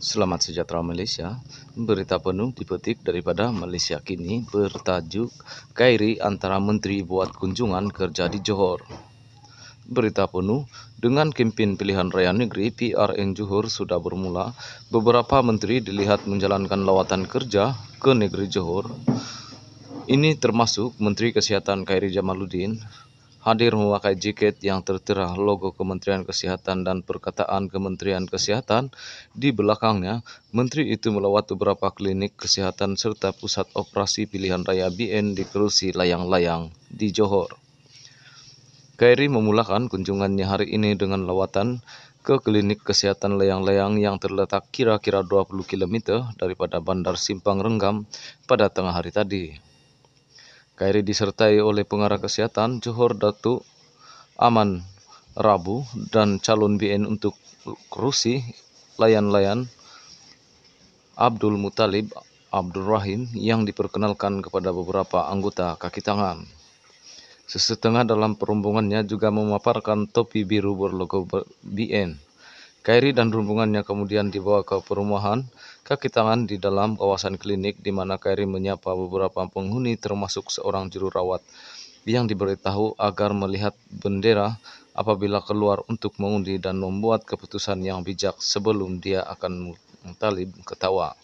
Selamat sejahtera Malaysia. Berita penuh dipetik daripada Malaysia kini bertajuk Kairi antara menteri buat kunjungan kerja di Johor. Berita penuh dengan kempen pilihan raya negeri PRN Johor sudah bermula, beberapa menteri dilihat menjalankan lawatan kerja ke negeri Johor. Ini termasuk Menteri Kesehatan Kairi Jamaluddin, hadir memakai jaket yang tertera logo Kementerian Kesehatan dan perkataan Kementerian Kesehatan di belakangnya. Menteri itu melawat beberapa klinik kesehatan serta pusat operasi pilihan raya BN di kerusi layang-layang di Johor. Kairi memulakan kunjungannya hari ini dengan lawatan ke klinik kesehatan layang-layang yang terletak kira-kira 20 km daripada Bandar Simpang Renggam pada tengah hari tadi. Kairi disertai oleh pengarah kesehatan Johor Datu Aman Rabu dan calon BN untuk kerusi layan-layan Abdul Mutalib Abdul Rahim yang diperkenalkan kepada beberapa anggota kaki tangan. Sesetengah dalam perumbungannya juga memaparkan topi biru berlogo BN. Kairi dan rombongannya kemudian dibawa ke perumahan kaki tangan di dalam kawasan klinik di mana Kairi menyapa beberapa penghuni termasuk seorang juru rawat yang diberitahu agar melihat bendera apabila keluar untuk mengundi dan membuat keputusan yang bijak sebelum dia akan mutalib ketawa.